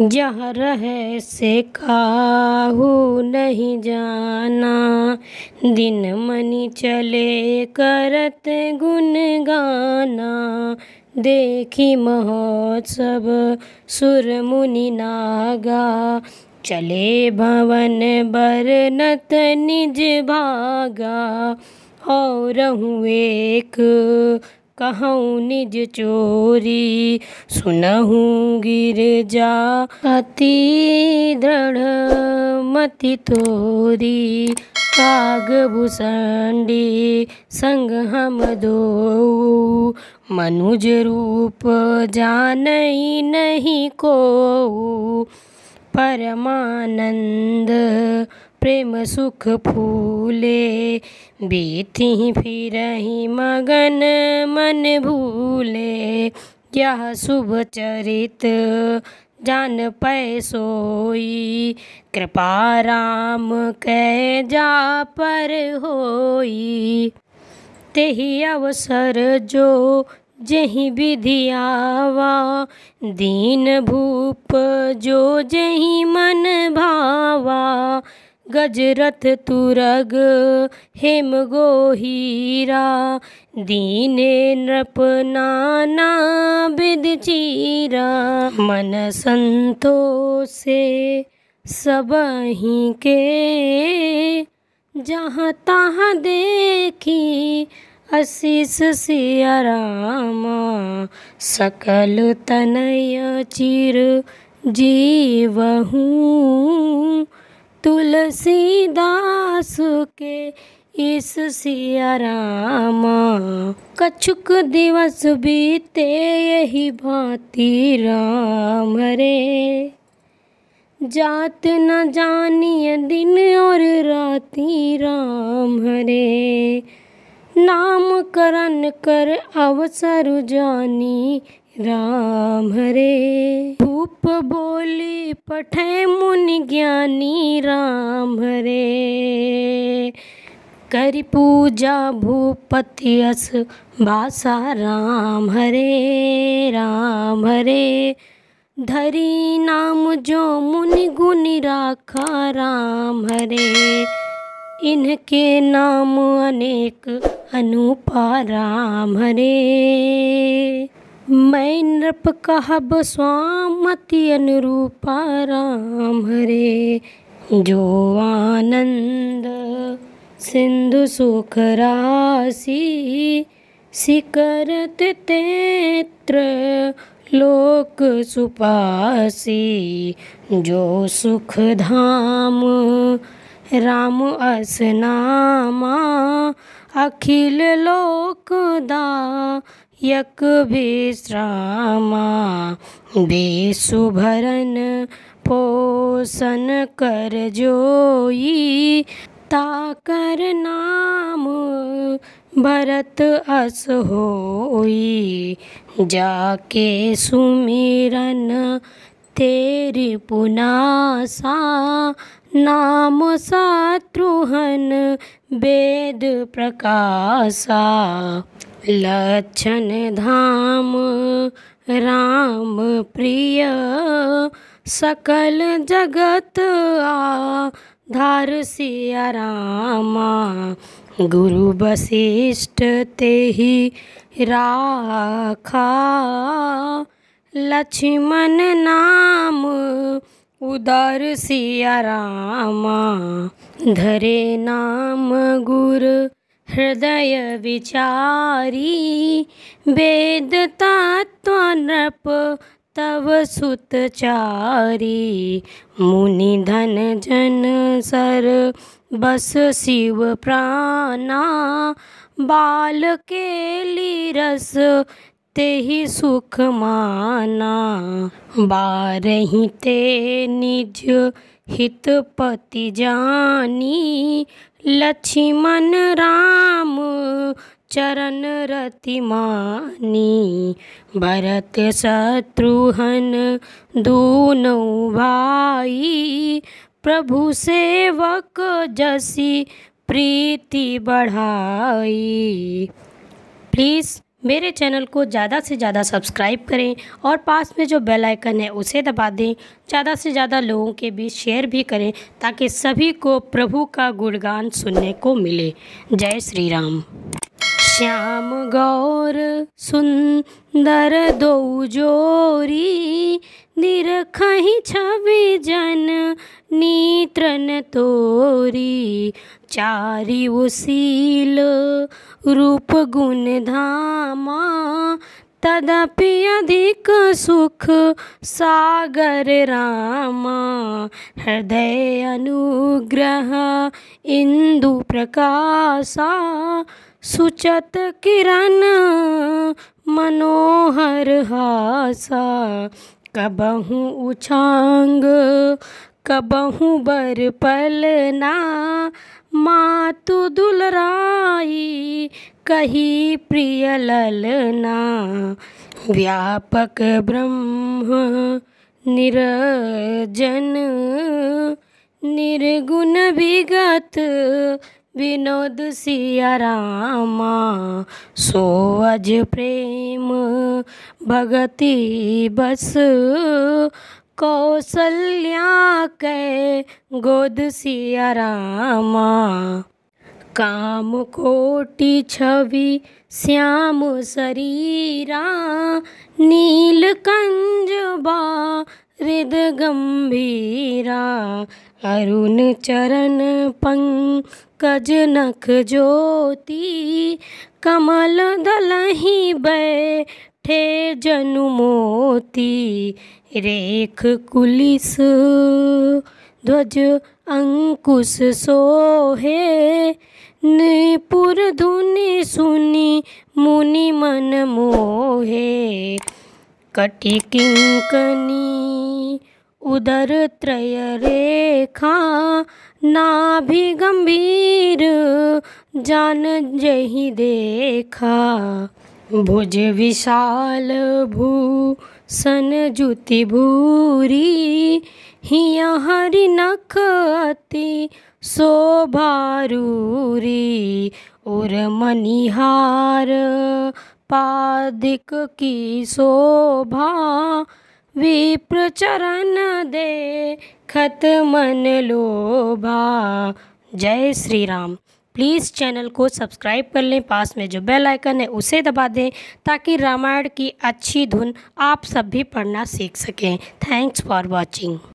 जहाँ रह से काहू नहीं जाना दिन मनी चले करत गुन गाना देखी महोत्सव सुर मुनि नागा चले भवन बरनत निज भागा और हूँ एक कहूँ निज चोरी सुनहूँ गिर जा अति दृढ़ मति तोरी काग भूषणी संग हम दो मनुज रूप जान नहीं को परमानंद प्रेम सुख फूले बीती फिर मगन मन भूले यह शुभ चरित जान पैसोई कृपा राम कह जा पर होई ते अवसर जो जही विधियावा दीन भूप जो जही मन भावा गजरथ तुरग हेम गोहीरा दीने नृप नाना बिद चीरा मन संतोषे सबही के जहाँ तहाँ देखी आशीष सिया रामा सकल तनय चिर जीवहूँ तुलसीदास के इस सिया रामा कछुक दिवस बीते यही भांति राम रे जात न जानिए दिन और राती राम हरे नामकरण कर अवसर जानी राम हरे भूप बोली पठे मुनि ज्ञानी राम हरे करी पूजा भूपति अस भाषा राम हरे राम हरे धरी नाम जो मुनि गुनि राखा राम हरे इनके नाम अनेक अनुपा राम हरे मैं नृप कहब स्वामति अनुरूपा राम हरे जो आनंद सिंधु सुख राशि शिकरत तेत्र लोक सुपासी जो सुख धाम राम असनामा अखिल लोकदा यक विश्रामा विशुभरण पोषण कर जोई ताकर नाम भरत अस होई जाके सुमिरन तेरी पुनासा नाम शत्रुहन वेद प्रकाशा लक्षण धाम राम प्रिय सकल जगत धार सिया रामा गुरु वशिष्ठ ते ही राखा लक्ष्मण नाम उदार उदरशियरामा धरे नाम गुर हृदय वेद तत्व नृप तव सुतचारी मुनि धन जन सर बस शिव बाल के रस ते ही सुख माना बारही ते निज हित पति जानी लक्ष्मण राम चरण रति मानी भरत शत्रुहन दूनौ भाई प्रभु सेवक जसी प्रीति बढ़ाई प्लीज़ मेरे चैनल को ज़्यादा से ज़्यादा सब्सक्राइब करें और पास में जो बेल आइकन है उसे दबा दें ज़्यादा से ज़्यादा लोगों के बीच शेयर भी करें ताकि सभी को प्रभु का गुणगान सुनने को मिले जय श्री राम श्याम गौर सुंदर दो जोरी निरखहि छवि जन नीत्रन तोरी चारि उशील रूप गुण धामा तदपि अधिक सुख सागर रामा हृदय अनुग्रह इंदु प्रकाशा सुचत किरण मनोहर हासा कबहू उछांग कबहू बर पलना मातु दुलराई कही प्रिय ललना व्यापक ब्रह्म निरजन निर्गुण विगत विनोद सिया रामा सोअज प्रेम भगति बस कौसल्या के गोद सिया रामा काम कोटि छवि श्याम शरीरा नीलकंज बा गंभीरा अरुण चरण पंकज नख ज्योति कमल ही बैठे जनु मोती रेख कुलिस ध्वज अंकुश सोहे निपुर धुनि सुनी मुनि मन मोहे कटि उदर त्रय रेखा नाभि गंभीर जान जही देखा भुज विशाल भू सन जुति भूरी हिया हरि नख अति शोभारूरी उर मनिहार पादिक की शोभा विप्र चरण दे खत मन लोभा जय श्री राम प्लीज़ चैनल को सब्सक्राइब कर लें पास में जो बेल आइकन है उसे दबा दें ताकि रामायण की अच्छी धुन आप सब भी पढ़ना सीख सकें थैंक्स फॉर वॉचिंग